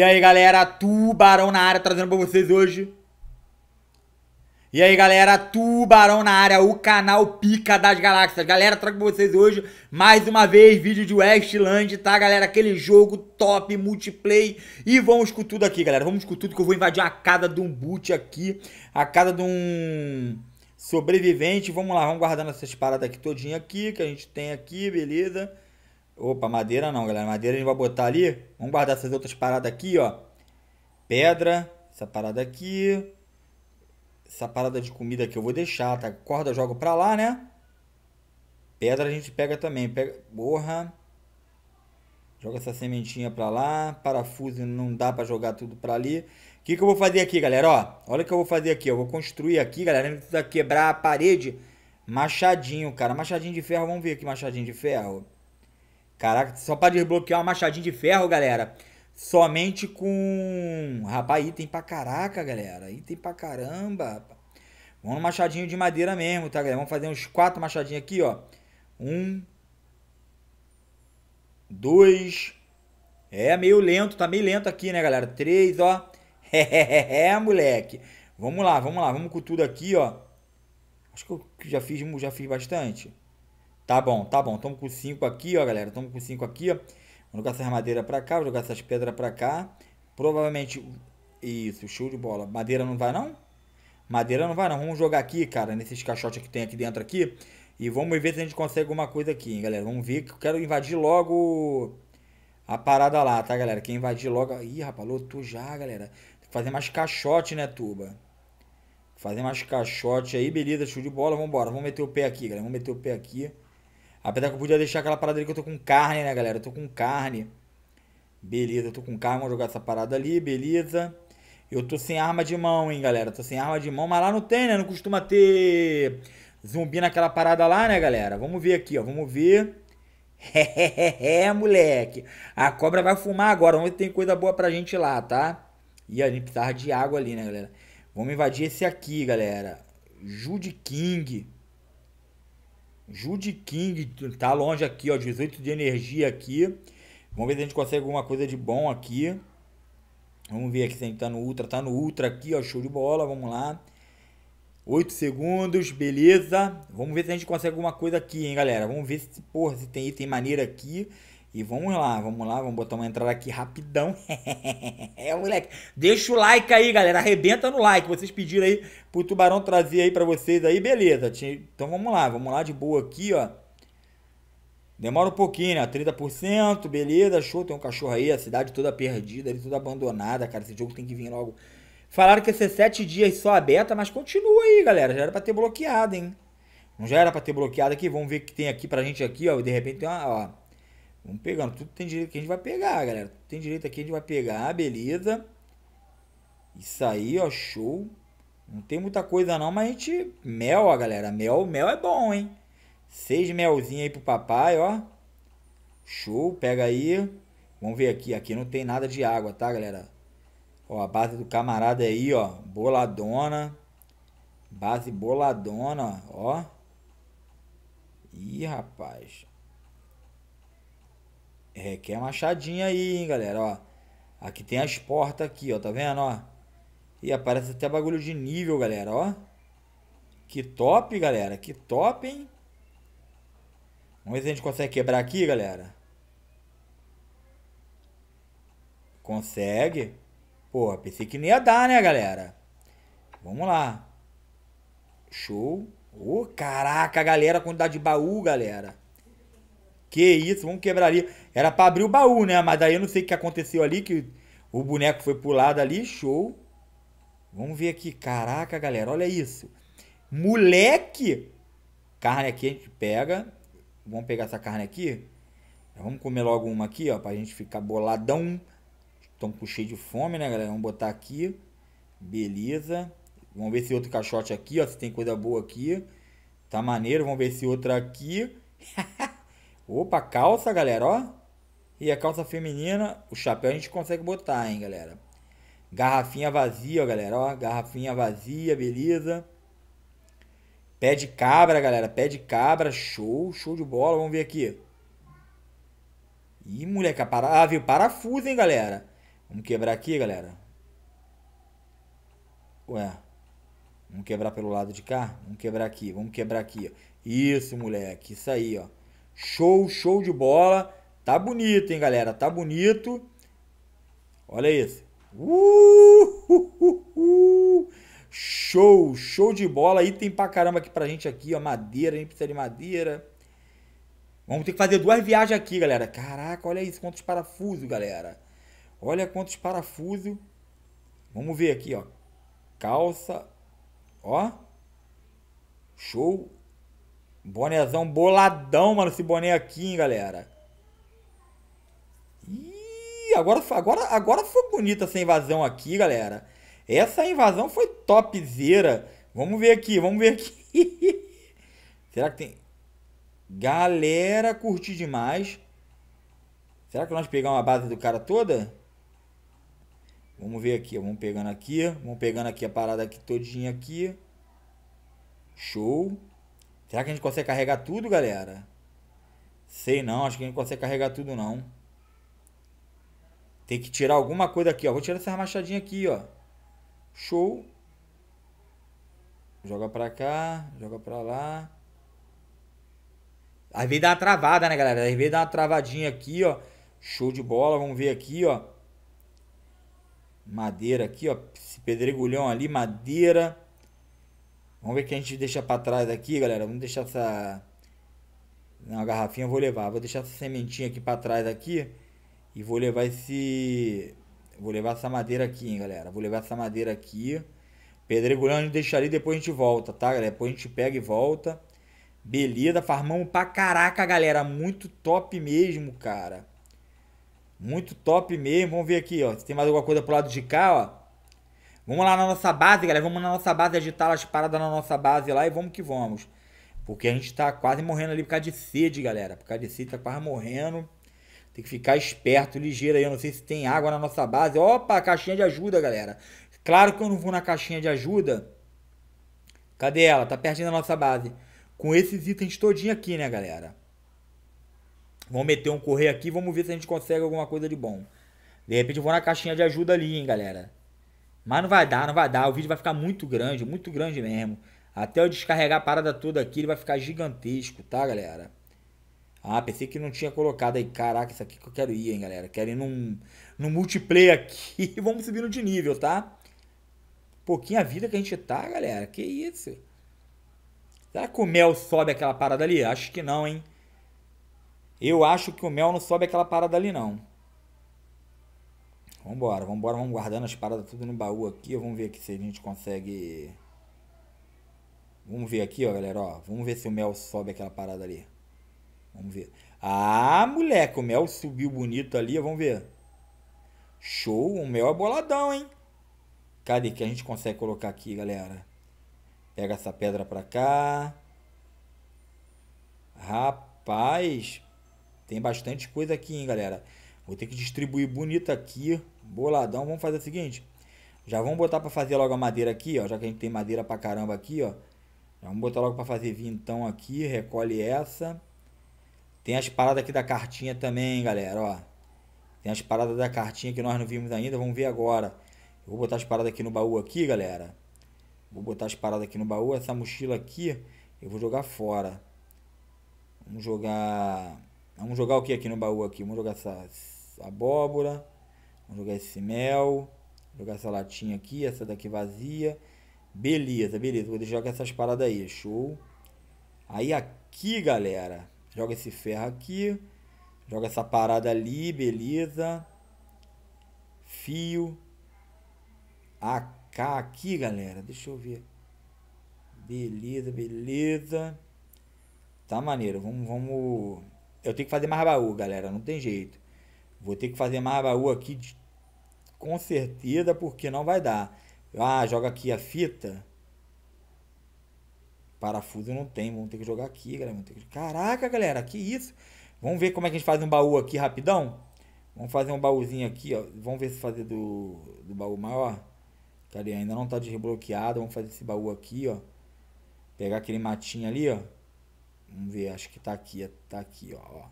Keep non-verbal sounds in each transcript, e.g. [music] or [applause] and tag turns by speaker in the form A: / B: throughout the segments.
A: E aí, galera, Tubarão na área, trazendo pra vocês hoje. E aí, galera, Tubarão na área, o canal Pica das Galáxias. Galera, trago pra vocês hoje, mais uma vez, vídeo de Westland, tá, galera? Aquele jogo top, multiplayer. E vamos com tudo aqui, galera. Vamos com tudo que eu vou invadir a casa de um boot aqui. A casa de um sobrevivente. Vamos lá, vamos guardando essas paradas aqui todinha aqui, que a gente tem aqui, beleza? Beleza? Opa, madeira não, galera. Madeira a gente vai botar ali. Vamos guardar essas outras paradas aqui, ó. Pedra, essa parada aqui. Essa parada de comida aqui eu vou deixar, tá? Corda eu jogo pra lá, né? Pedra a gente pega também. Pega... Borra. Joga essa sementinha pra lá. Parafuso não dá pra jogar tudo pra ali. O que, que eu vou fazer aqui, galera? Ó, olha o que eu vou fazer aqui. Eu vou construir aqui, galera. A gente precisa quebrar a parede. Machadinho, cara. Machadinho de ferro. Vamos ver aqui, machadinho de ferro. Caraca, só para desbloquear uma machadinha de ferro, galera. Somente com. Rapaz, item pra caraca, galera. Item pra caramba. Vamos no machadinho de madeira mesmo, tá, galera? Vamos fazer uns quatro machadinhos aqui, ó. Um. Dois. É meio lento, tá meio lento aqui, né, galera? Três, ó. [laughs] É, moleque. Vamos lá, vamos lá. Vamos com tudo aqui, ó. Acho que eu já fiz, já fiz bastante. Tá bom, tá bom. Estamos com 5 aqui, ó, galera. Estamos com 5 aqui, ó. Vou jogar essas madeiras pra cá, vou jogar essas pedras pra cá. Provavelmente... Isso, show de bola. Madeira não vai, não? Madeira não vai, não. Vamos jogar aqui, cara, nesses caixotes que tem aqui dentro aqui. E vamos ver se a gente consegue alguma coisa aqui, hein, galera. Vamos ver que eu quero invadir logo a parada lá, tá, galera? Quem invadir logo... Ih, rapaz, lotou já, galera. Tem que fazer mais caixote, né, Tuba? Fazer mais caixote aí, beleza, show de bola. Vambora, vamos meter o pé aqui, galera. Vamos meter o pé aqui. Apesar que eu podia deixar aquela parada ali que eu tô com carne, né, galera? Eu tô com carne. Beleza, eu tô com carne, vou jogar essa parada ali, beleza. Eu tô sem arma de mão, hein, galera. Tô sem arma de mão, mas lá não tem, né? Não costuma ter zumbi naquela parada lá, né, galera? Vamos ver aqui, ó. Vamos ver. [laughs] É, moleque. A cobra vai fumar agora. se tem coisa boa pra gente lá, tá? E a gente precisava de água ali, né, galera? Vamos invadir esse aqui, galera. Jude King. Jude King tá longe aqui, ó. 18 de energia aqui. Vamos ver se a gente consegue alguma coisa de bom aqui. Vamos ver aqui se a gente tá no Ultra. Tá no Ultra aqui, ó. Show de bola. Vamos lá. 8 segundos, beleza. Vamos ver se a gente consegue alguma coisa aqui, hein, galera. Vamos ver se, porra, se tem item maneira aqui. E vamos lá, vamos lá, vamos botar uma entrada aqui rapidão. [laughs] é, moleque. Deixa o like aí, galera. Arrebenta no like. Vocês pediram aí pro Tubarão trazer aí pra vocês aí, beleza. Então vamos lá, vamos lá de boa aqui, ó. Demora um pouquinho, né? 30%, beleza, show. Tem um cachorro aí, a cidade toda perdida, ali toda abandonada, cara. Esse jogo tem que vir logo. Falaram que ia ser 7 dias só aberta mas continua aí, galera. Já era pra ter bloqueado, hein? Não já era pra ter bloqueado aqui. Vamos ver o que tem aqui pra gente aqui, ó. De repente tem uma, ó. Vamos pegando. Tudo tem direito que a gente vai pegar, galera. Tudo tem direito aqui, a gente vai pegar, beleza. Isso aí, ó, show. Não tem muita coisa não, mas a gente... Mel, ó, galera. Mel, mel é bom, hein? Seis melzinhos aí pro papai, ó. Show, pega aí. Vamos ver aqui. Aqui não tem nada de água, tá, galera? Ó, a base do camarada aí, ó. Boladona. Base boladona, ó. Ih, rapaz. Requer machadinha aí, hein, galera, ó. Aqui tem as portas aqui, ó, tá vendo, ó? E aparece até bagulho de nível, galera, ó. Que top, galera, que top, hein? Vamos ver se a gente consegue quebrar aqui, galera. Consegue. Pô, pensei que não ia dar, né, galera? Vamos lá. Show. Ô, oh, caraca, galera, quantidade de baú, galera. Que isso, vamos quebrar ali Era pra abrir o baú, né? Mas daí eu não sei o que aconteceu ali, que o boneco foi pulado ali, show. Vamos ver aqui. Caraca, galera, olha isso. Moleque! Carne aqui a gente pega. Vamos pegar essa carne aqui. Vamos comer logo uma aqui, ó, pra gente ficar boladão. Estamos com cheio de fome, né, galera? Vamos botar aqui. Beleza. Vamos ver se outro caixote aqui, ó, se tem coisa boa aqui. Tá maneiro, vamos ver se outra aqui. [laughs] Opa, calça, galera, ó. E a calça feminina, o chapéu a gente consegue botar, hein, galera. Garrafinha vazia, ó, galera, ó. Garrafinha vazia, beleza. Pé de cabra, galera. Pé de cabra, show, show de bola. Vamos ver aqui. Ih, moleque, para... ah, viu? Parafuso, hein, galera. Vamos quebrar aqui, galera. Ué. Vamos quebrar pelo lado de cá? Vamos quebrar aqui, vamos quebrar aqui. Isso, moleque. Isso aí, ó. Show, show de bola. Tá bonito, hein, galera? Tá bonito. Olha isso. Uh, uh, uh, show, show de bola. Item pra caramba aqui pra gente aqui, ó. Madeira, a gente precisa de madeira. Vamos ter que fazer duas viagens aqui, galera. Caraca, olha isso, quantos parafusos, galera. Olha quantos parafusos. Vamos ver aqui, ó. Calça. Ó. Show. Bonezão boladão, mano, esse boné aqui, hein, galera. Ih, agora, agora, agora foi bonita essa invasão aqui, galera. Essa invasão foi topzera. Vamos ver aqui, vamos ver aqui. [laughs] Será que tem... Galera, curti demais. Será que nós pegamos a base do cara toda? Vamos ver aqui, vamos pegando aqui. Vamos pegando aqui a parada aqui todinha aqui. Show. Será que a gente consegue carregar tudo, galera? Sei não, acho que a gente consegue carregar tudo não. Tem que tirar alguma coisa aqui, ó. Vou tirar essa machadinha aqui, ó. Show. Joga pra cá, joga pra lá. Às vezes dá uma travada, né, galera? Às vezes dá uma travadinha aqui, ó. Show de bola, vamos ver aqui, ó. Madeira aqui, ó. Esse pedregulhão ali, madeira. Vamos ver o que a gente deixa para trás aqui, galera. Vamos deixar essa... Não, a garrafinha eu vou levar. Vou deixar essa sementinha aqui para trás aqui. E vou levar esse... Vou levar essa madeira aqui, hein, galera. Vou levar essa madeira aqui. Pedregulhão a gente deixa ali, depois a gente volta, tá, galera? Depois a gente pega e volta. Beleza, farmamos pra caraca, galera. Muito top mesmo, cara. Muito top mesmo. Vamos ver aqui, ó. Se tem mais alguma coisa pro lado de cá, ó. Vamos lá na nossa base, galera. Vamos na nossa base agitar as paradas na nossa base lá e vamos que vamos. Porque a gente tá quase morrendo ali por causa de sede, galera. Por causa de sede, tá quase morrendo. Tem que ficar esperto, ligeiro aí. Eu não sei se tem água na nossa base. Opa, caixinha de ajuda, galera. Claro que eu não vou na caixinha de ajuda. Cadê ela? Tá pertinho da nossa base. Com esses itens todinho aqui, né, galera? Vamos meter um correr aqui. Vamos ver se a gente consegue alguma coisa de bom. De repente eu vou na caixinha de ajuda ali, hein, galera. Mas não vai dar, não vai dar. O vídeo vai ficar muito grande, muito grande mesmo. Até eu descarregar a parada toda aqui, ele vai ficar gigantesco, tá, galera? Ah, pensei que não tinha colocado aí. Caraca, isso aqui que eu quero ir, hein, galera. Quero ir num, num multiplayer aqui. [laughs] Vamos subindo de nível, tá? Pouquinha vida que a gente tá, galera. Que isso? Será que o Mel sobe aquela parada ali? Acho que não, hein? Eu acho que o Mel não sobe aquela parada ali, não. Vambora, vambora, vamos guardando as paradas tudo no baú aqui. Vamos ver aqui se a gente consegue. Vamos ver aqui, ó, galera, ó. Vamos ver se o mel sobe aquela parada ali. Vamos ver. Ah, moleque, o mel subiu bonito ali, vamos ver. Show, o mel é boladão, hein? Cadê que a gente consegue colocar aqui, galera? Pega essa pedra pra cá. Rapaz, tem bastante coisa aqui, hein, galera. Vou ter que distribuir bonito aqui, boladão. Vamos fazer o seguinte, já vamos botar para fazer logo a madeira aqui, ó, já que a gente tem madeira pra caramba aqui, ó. Já vamos botar logo para fazer vintão aqui, recolhe essa. Tem as paradas aqui da cartinha também, galera, ó. Tem as paradas da cartinha que nós não vimos ainda, vamos ver agora. Eu vou botar as paradas aqui no baú aqui, galera. Vou botar as paradas aqui no baú. Essa mochila aqui eu vou jogar fora. Vamos jogar... Vamos jogar o que aqui no baú aqui? Vamos jogar essa, abóbora. Vamos jogar esse mel. Vou jogar essa latinha aqui, essa daqui vazia. Beleza, beleza. Vou deixar jogar essas paradas aí, show. Aí aqui, galera, joga esse ferro aqui. Joga essa parada ali, beleza. Fio. AK aqui, galera. Deixa eu ver. Beleza, beleza. Tá maneiro. Vamos, vamos... Eu tenho que fazer mais baú, galera. Não tem jeito. Vou ter que fazer mais baú aqui de... com certeza, porque não vai dar. Ah, joga aqui a fita. Parafuso não tem, vamos ter que jogar aqui, galera. Que... Caraca, galera, que isso? Vamos ver como é que a gente faz um baú aqui rapidão? Vamos fazer um baúzinho aqui, ó. Vamos ver se fazer do, do baú maior. Cadê? Ainda não tá desbloqueado. Vamos fazer esse baú aqui, ó. Pegar aquele matinho ali, ó. Vamos ver, acho que tá aqui, tá aqui, ó.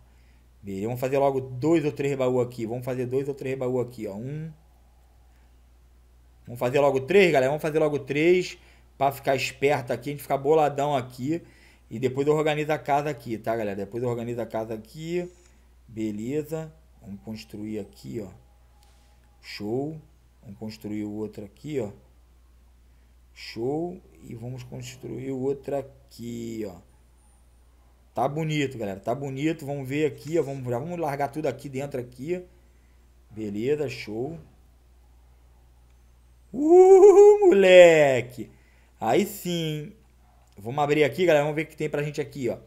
A: Beleza, vamos fazer logo dois ou três baús aqui. Vamos fazer dois ou três baús aqui, ó. Um. Vamos fazer logo três, galera. Vamos fazer logo três para ficar esperto aqui. A gente ficar boladão aqui. E depois eu organizo a casa aqui, tá, galera? Depois eu organizo a casa aqui. Beleza. Vamos construir aqui, ó. Show. Vamos construir o outro aqui, ó. Show. E vamos construir o outro aqui, ó. Tá bonito, galera. Tá bonito. Vamos ver aqui. Ó. Vamos, já vamos largar tudo aqui dentro aqui. Beleza, show. Uhul, moleque. Aí sim. Vamos abrir aqui, galera. Vamos ver o que tem pra gente aqui, ó.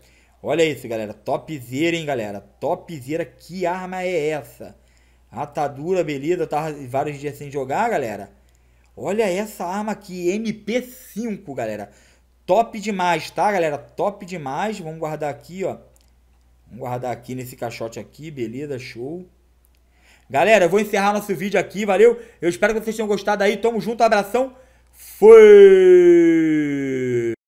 A: Olha isso, galera. Topzera, hein, galera. Topzera. Que arma é essa? Atadura, beleza. Tá vários dias sem jogar, galera. Olha essa arma aqui. MP5, galera. Top demais, tá, galera? Top demais. Vamos guardar aqui, ó. Vamos guardar aqui nesse caixote aqui, beleza, show. Galera, eu vou encerrar nosso vídeo aqui, valeu? Eu espero que vocês tenham gostado aí. Tamo junto, abração. Fui!